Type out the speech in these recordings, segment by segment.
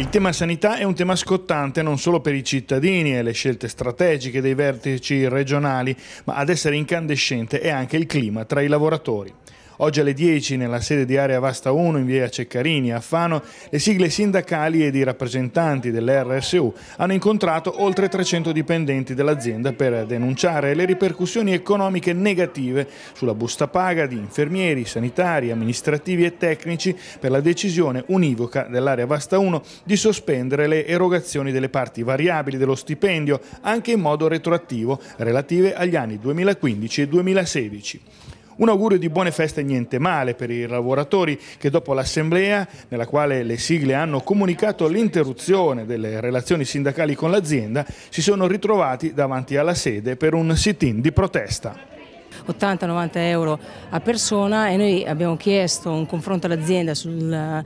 Il tema sanità è un tema scottante non solo per i cittadini e le scelte strategiche dei vertici regionali, ma ad essere incandescente è anche il clima tra i lavoratori. Oggi alle 10 nella sede di Area Vasta 1 in via Ceccarini a Fano le sigle sindacali ed i rappresentanti dell'RSU hanno incontrato oltre 300 dipendenti dell'azienda per denunciare le ripercussioni economiche negative sulla busta paga di infermieri, sanitari, amministrativi e tecnici per la decisione univoca dell'area Vasta 1 di sospendere le erogazioni delle parti variabili dello stipendio anche in modo retroattivo relative agli anni 2015 e 2016. Un augurio di buone feste niente male per i lavoratori che dopo l'assemblea, nella quale le sigle hanno comunicato l'interruzione delle relazioni sindacali con l'azienda, si sono ritrovati davanti alla sede per un sit-in di protesta. 80-90 euro a persona e noi abbiamo chiesto un confronto all'azienda sul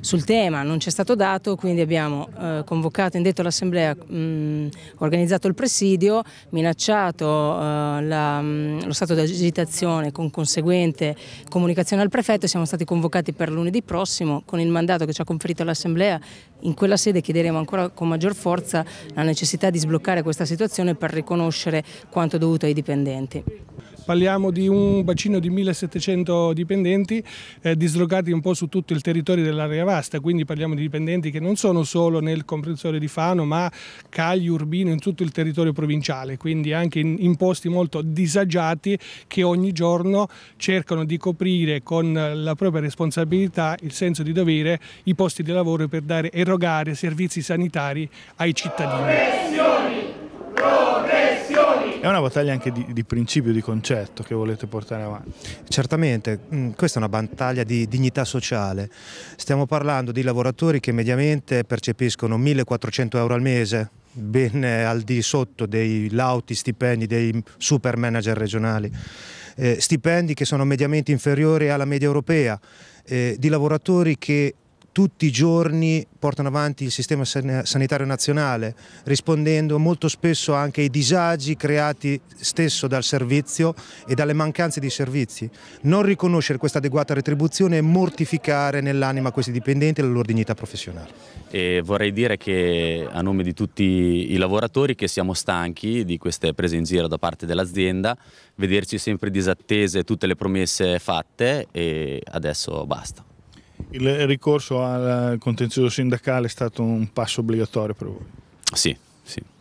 sul tema, non ci è stato dato, quindi abbiamo eh, convocato, indetto l'assemblea, mm, organizzato il presidio, minacciato eh, la, mh, mm, lo stato di agitazione con conseguente comunicazione al prefetto siamo stati convocati per lunedì prossimo con il mandato che ci ha conferito l'assemblea. In quella sede chiederemo ancora con maggior forza la necessità di sbloccare questa situazione per riconoscere quanto dovuto ai dipendenti. Parliamo di un bacino di 1700 dipendenti eh, dislocati un po' su tutto il territorio dell'area vasta, quindi parliamo di dipendenti che non sono solo nel comprensore di Fano, ma Cagli, Urbino, in tutto il territorio provinciale, quindi anche in, in posti molto disagiati che ogni giorno cercano di coprire con la propria responsabilità il senso di dovere i posti di lavoro per dare, erogare servizi sanitari ai cittadini. Professioni, professioni. È una battaglia anche di, di, principio, di concetto che volete portare avanti. Certamente, mm, questa è una battaglia di dignità sociale. Stiamo parlando di lavoratori che mediamente percepiscono 1400 euro al mese, ben al di sotto dei lauti stipendi dei super manager regionali. Eh, stipendi che sono mediamente inferiori alla media europea, eh, di lavoratori che tutti i giorni portano avanti il sistema sanitario nazionale, rispondendo molto spesso anche ai disagi creati stesso dal servizio e dalle mancanze di servizi. Non riconoscere questa adeguata retribuzione è mortificare nell'anima questi dipendenti e la loro dignità professionale. E vorrei dire che a nome di tutti i lavoratori che siamo stanchi di queste prese in giro da parte dell'azienda, vederci sempre disattese tutte le promesse fatte e adesso basta. Il ricorso al contenzioso sindacale è stato un passo obbligatorio per voi? Sì, sì.